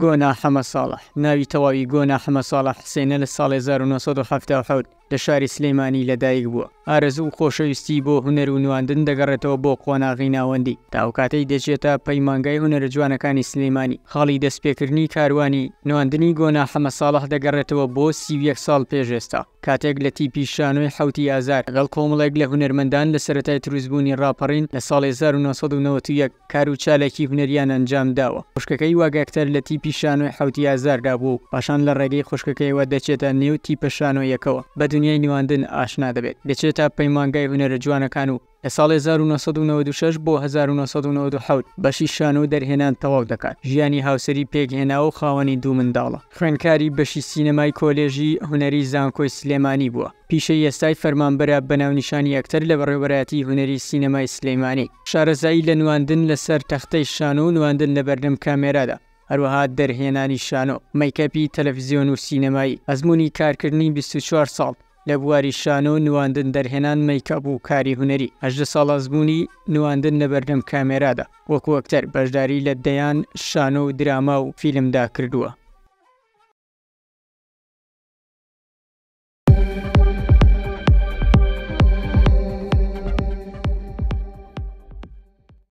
گۆنا حەمە ساڵح ناوی تەواوی گۆنا حەمە ساڵە حسێنە لە ساڵ 1970 لە شاری سلەیمانی لەدایک بووە ئارەزوو خۆشەویستی بۆ هوەر و نواندن دەگەڕێتەوە بۆ قۆناغی ناوەندی تاوکاتەی دەچێتە پەیمانگای هوەرە جوانەکانی سلەیمانی خاڵی دەستپێکردنی کاروانی نواندنی گۆنا حەمە ساڵح دەگەڕێتەوە بۆ سی1 ساڵ پێشێستا کاتێک لە تیپی شانۆی حوتی ئازار گەڵ کۆمەڵێک لە هوەرمەندان لە سەتای تروزبوونی راپەڕین لە ساڵ 1991 کار و چالێکی هوەریان ئەنجام داوە خوشکەکەی واگەکتەر لە تیپی شانۆی حوتی ئازاردا بوو پاشان لە ڕێگەی خوشکەکەیەوە دەچێتە نێو تیپە شانۆیەکەوە بە دنیای نیواندن ئاشنا دەبێت دەچێتە پەیمانگای هوەرە جوانەکان و لە ساڵ 1996 بۆ 1996 بەشی شان و دەرهێنان تەواو دەکات ژیانی هاوسری پێکهێنا و خاوەنی دوو منداڵە خوێنکاری بەشی سینەمای کۆلێژی هوەری زانکۆی سلێمانی بووە پیشەی ئێستای فەرمانبرە بەناونیشانی یەکتر لە بەڕێوەرەتی هوەری سینەمای سلەیمانی شارەزایی لە نواندن لەسەر تەختەی شان و نواندن لە بەردەم کامێرادا هەروەها دەرهێنانی شانۆ مەیکەپی تەلەڤزیۆن و سینەمایی ئەزمموی کارکردنی 24 ساڵ لە بواری شان و نواندن دەرهێنان مەیکەب و کاری هوەری ئەژدە ساڵازبوونی نواندن لە بەردەم کامێرادا وەکو وەکتەر بەشداری لە دەیان شانۆ و دراما و فیلمدا کردووە